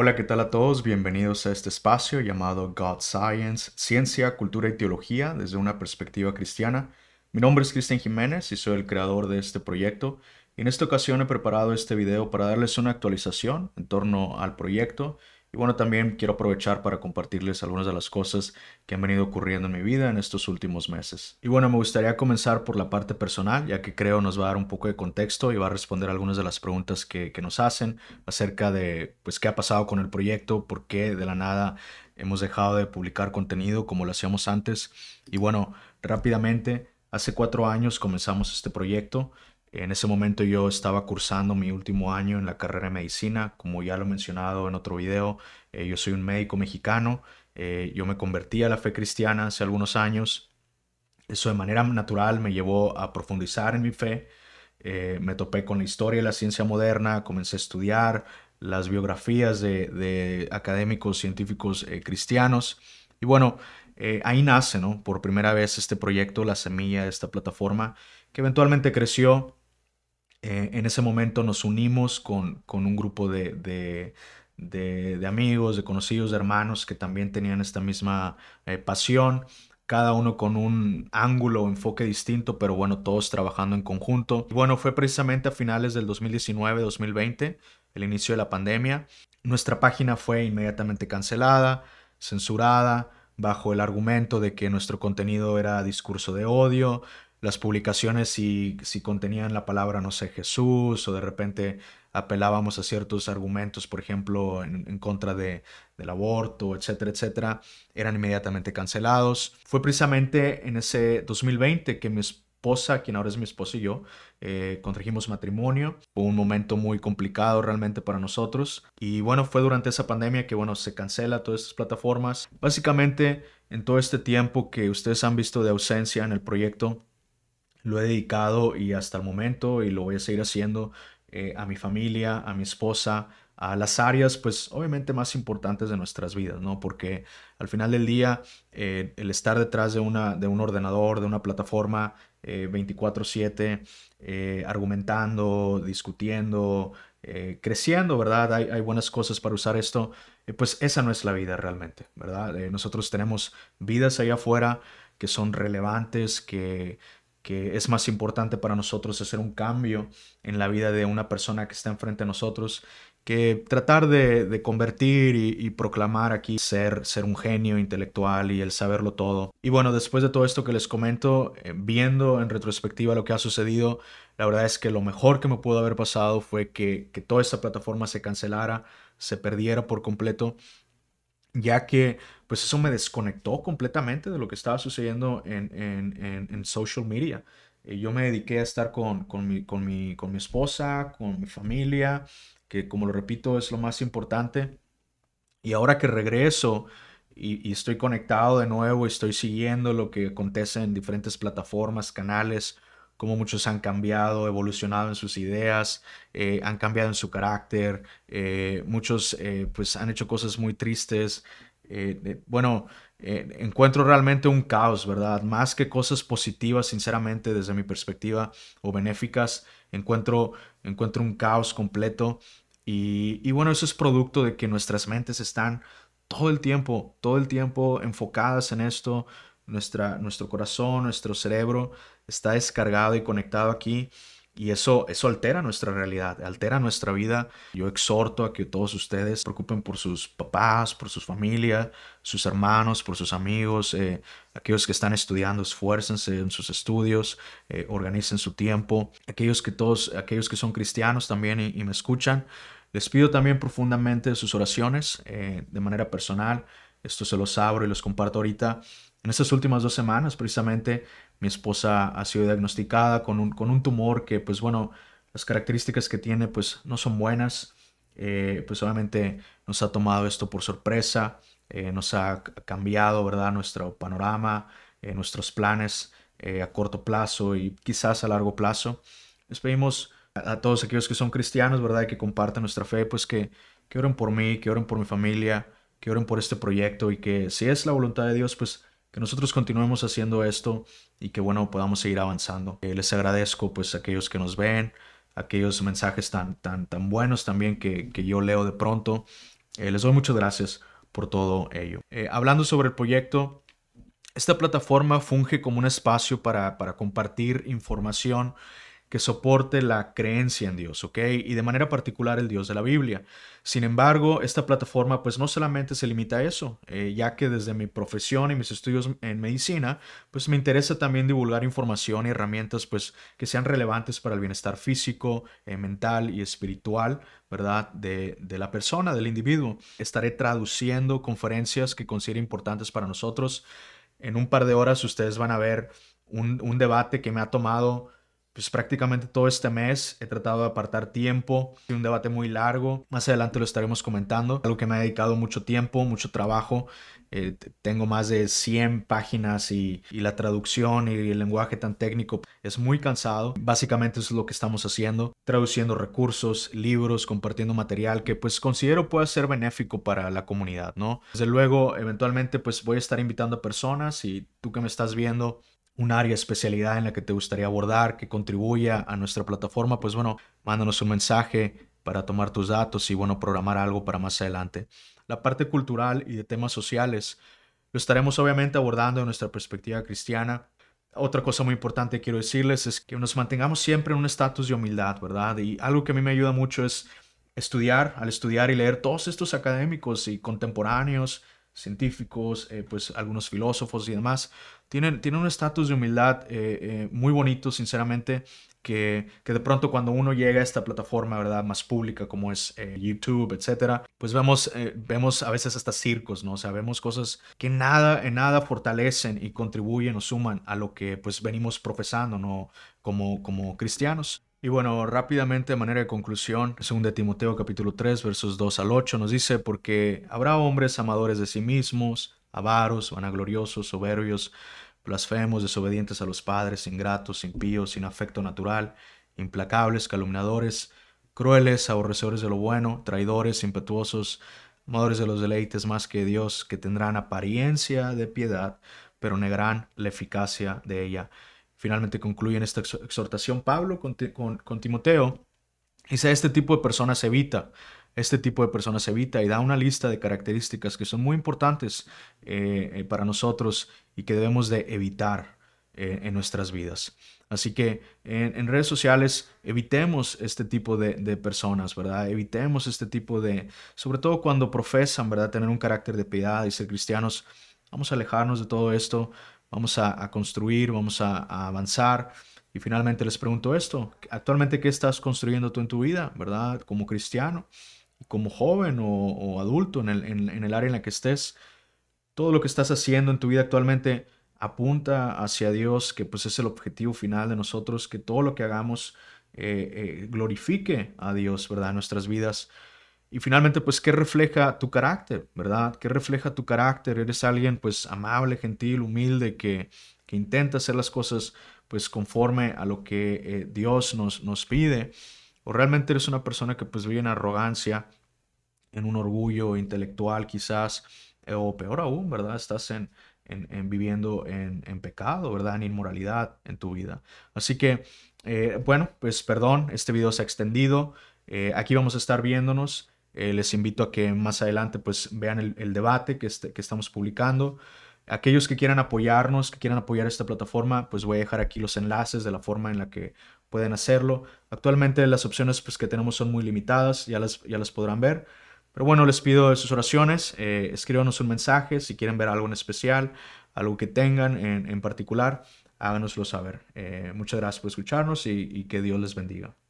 Hola, ¿qué tal a todos? Bienvenidos a este espacio llamado God Science, Ciencia, Cultura y Teología desde una perspectiva cristiana. Mi nombre es Cristian Jiménez y soy el creador de este proyecto. En esta ocasión he preparado este video para darles una actualización en torno al proyecto y bueno, también quiero aprovechar para compartirles algunas de las cosas que han venido ocurriendo en mi vida en estos últimos meses. Y bueno, me gustaría comenzar por la parte personal, ya que creo nos va a dar un poco de contexto y va a responder algunas de las preguntas que, nos hacen acerca de pues qué ha pasado con el proyecto, por qué de la nada hemos dejado de publicar contenido como lo hacíamos antes. Y bueno, rápidamente, hace cuatro años comenzamos este proyecto en ese momento yo estaba cursando mi último año en la carrera de medicina, como ya lo he mencionado en otro video, eh, yo soy un médico mexicano, eh, yo me convertí a la fe cristiana hace algunos años, eso de manera natural me llevó a profundizar en mi fe, eh, me topé con la historia de la ciencia moderna, comencé a estudiar las biografías de, académicos científicos cristianos y bueno, ahí nace, ¿no? Por primera vez este proyecto, la semilla de esta plataforma, que eventualmente creció eh, en ese momento nos unimos con, con un grupo de, amigos, de conocidos, de hermanos que también tenían esta misma eh, pasión, cada uno con un ángulo o enfoque distinto, pero bueno, todos trabajando en conjunto. Y bueno, fue precisamente a finales del 2019-2020, el inicio de la pandemia. Nuestra página fue inmediatamente cancelada, censurada, bajo el argumento de que nuestro contenido era discurso de odio, las publicaciones si, si contenían la palabra, no sé, Jesús, o de repente apelábamos a ciertos argumentos, por ejemplo, en, contra de, del aborto, etcétera, etcétera, eran inmediatamente cancelados. Fue precisamente en ese 2020 que mi esposa, quien ahora es mi esposa y yo, eh, contrajimos matrimonio. Fue un momento muy complicado realmente para nosotros. Y bueno, fue durante esa pandemia que, bueno, se cancela todas estas plataformas. Básicamente, en todo este tiempo que ustedes han visto de ausencia en el proyecto, lo he dedicado y hasta el momento y lo voy a seguir haciendo eh, a mi familia, a mi esposa, a las áreas, pues obviamente más importantes de nuestras vidas, ¿no? Porque al final del día, eh, el estar detrás de, una, de un ordenador, de una plataforma 24/7, eh, argumentando, discutiendo, creciendo, ¿verdad? Hay, buenas cosas para usar esto, pues esa no es la vida realmente, ¿verdad? nosotros tenemos vidas ahí afuera que son relevantes, que que es más importante para nosotros hacer un cambio en la vida de una persona que está enfrente de nosotros que tratar de, convertir y, proclamar aquí ser, ser un genio intelectual y el saberlo todo. Y bueno, después de todo esto que les comento, eh, viendo en retrospectiva lo que ha sucedido, la verdad es que lo mejor que me pudo haber pasado fue que, que toda esta plataforma se cancelara, se perdiera por completo, ya que pues eso me desconectó completamente de lo que estaba sucediendo en, en, en, social media. Eh, yo me dediqué a estar con, con, mi, con, mi, con mi esposa, con mi familia, que como lo repito es lo más importante. Y ahora que regreso y, estoy conectado de nuevo estoy siguiendo lo que acontece en diferentes plataformas, canales, cómo muchos han cambiado, evolucionado en sus ideas, eh, han cambiado en su carácter, eh, muchos pues han hecho cosas muy tristes, eh, bueno, eh, encuentro realmente un caos, ¿verdad? Más que cosas positivas, sinceramente, desde mi perspectiva, o benéficas, encuentro, encuentro un caos completo. Y, y bueno, eso es producto de que nuestras mentes están todo el tiempo, todo el tiempo enfocadas en esto. Nuestra, nuestro corazón, nuestro cerebro está descargado y conectado aquí. Y eso, eso altera nuestra realidad, altera nuestra vida. Yo exhorto a que todos ustedes preocupen por sus papás, por sus familias, sus hermanos, por sus amigos, eh, aquellos que están estudiando, esfuércense en sus estudios, eh, organicen su tiempo. Aquellos que, todos, aquellos que son cristianos también y, me escuchan, les pido también profundamente sus oraciones eh, de manera personal. Esto se los abro y los comparto ahorita. En estas últimas dos semanas, precisamente, mi esposa ha sido diagnosticada con un, con un tumor que, pues bueno, las características que tiene, pues no son buenas. Eh, pues obviamente nos ha tomado esto por sorpresa, eh, nos ha cambiado, ¿verdad? Nuestro panorama, eh, nuestros planes a corto plazo y quizás a largo plazo. Les pedimos a, todos aquellos que son cristianos, ¿verdad? Y que compartan nuestra fe, pues que, que oren por mí, que oren por mi familia, que oren por este proyecto y que si es la voluntad de Dios, pues que nosotros continuemos haciendo esto y que bueno podamos seguir avanzando. Eh, les agradezco pues aquellos que nos ven, aquellos mensajes tan, tan, tan buenos también que, yo leo de pronto. Eh, les doy muchas gracias por todo ello. Eh, hablando sobre el proyecto, esta plataforma funge como un espacio para, para compartir información que soporte la creencia en Dios, ¿ok? Y de manera particular el Dios de la Biblia. Sin embargo, esta plataforma pues no solamente se limita a eso, eh, ya que desde mi profesión y mis estudios en medicina, pues me interesa también divulgar información y herramientas pues que sean relevantes para el bienestar físico, eh, mental y espiritual, ¿verdad? De, la persona, del individuo. Estaré traduciendo conferencias que considero importantes para nosotros. En un par de horas ustedes van a ver un, un debate que me ha tomado pues prácticamente todo este mes he tratado de apartar tiempo, un debate muy largo, más adelante lo estaremos comentando, algo que me ha dedicado mucho tiempo, mucho trabajo, eh, tengo más de 100 páginas y, la traducción y el lenguaje tan técnico es muy cansado. Básicamente es lo que estamos haciendo, traduciendo recursos, libros, compartiendo material que pues considero pueda ser benéfico para la comunidad, ¿no? Desde luego, eventualmente pues voy a estar invitando a personas y tú que me estás viendo, un área especialidad en la que te gustaría abordar, que contribuya a nuestra plataforma, pues bueno, mándanos un mensaje para tomar tus datos y bueno, programar algo para más adelante. La parte cultural y de temas sociales lo estaremos obviamente abordando en nuestra perspectiva cristiana. Otra cosa muy importante quiero decirles es que nos mantengamos siempre en un estatus de humildad, ¿verdad? Y algo que a mí me ayuda mucho es estudiar, al estudiar y leer todos estos académicos y contemporáneos científicos, eh, pues algunos filósofos y demás, tienen, un estatus de humildad eh, eh, muy bonito, sinceramente, que, que, de pronto cuando uno llega a esta plataforma, ¿verdad? Más pública como es YouTube, etcétera, pues vemos, vemos a veces hasta circos, ¿no? O sea, vemos cosas que nada, en nada fortalecen y contribuyen o suman a lo que pues venimos profesando, ¿no? Como, como cristianos. Y bueno, rápidamente, de manera de conclusión, 2 Timoteo capítulo 3, versos 2 al 8 nos dice, porque habrá hombres amadores de sí mismos, avaros, vanagloriosos, soberbios, blasfemos, desobedientes a los padres, ingratos, impíos, sin afecto natural, implacables, calumniadores, crueles, aborrecedores de lo bueno, traidores, impetuosos, amadores de los deleites más que Dios, que tendrán apariencia de piedad, pero negarán la eficacia de ella. Finalmente concluye en esta exhortación Pablo con, Timoteo. Dice, este tipo de personas evita, este tipo de personas evita y da una lista de características que son muy importantes eh, eh, para nosotros y que debemos de evitar eh, en nuestras vidas. Así que en, redes sociales evitemos este tipo de, de, personas, ¿verdad? Evitemos este tipo de, sobre todo cuando profesan, ¿verdad? Tener un carácter de piedad y ser cristianos. Vamos a alejarnos de todo esto vamos a, construir, vamos a, avanzar. Y finalmente les pregunto esto, actualmente qué estás construyendo tú en tu vida, ¿verdad? Como cristiano, como joven o, adulto en el, área en la que estés, todo lo que estás haciendo en tu vida actualmente apunta hacia Dios, que pues es el objetivo final de nosotros, que todo lo que hagamos eh, eh, glorifique a Dios, ¿verdad? nuestras vidas. Y finalmente, pues, ¿qué refleja tu carácter, verdad? ¿Qué refleja tu carácter? Eres alguien, pues, amable, gentil, humilde, que, intenta hacer las cosas, pues, conforme a lo que eh, Dios nos, nos pide. O realmente eres una persona que, pues, vive en arrogancia, en un orgullo intelectual quizás, eh, o peor aún, ¿verdad? Estás en, en, viviendo en, pecado, ¿verdad? En inmoralidad en tu vida. Así que, eh, bueno, pues, perdón, este video se ha extendido. aquí vamos a estar viéndonos eh, les invito a que más adelante pues vean el, debate este, que, estamos publicando. Aquellos que quieran apoyarnos, que quieran apoyar esta plataforma, pues voy a dejar aquí los enlaces de la forma en la que pueden hacerlo. Actualmente las opciones pues, que tenemos son muy limitadas, ya las, ya las podrán ver. Pero bueno, les pido sus oraciones, eh, escríbanos un mensaje si quieren ver algo en especial, algo que tengan en, en particular, háganoslo saber. Eh, muchas gracias por escucharnos y que Dios les bendiga.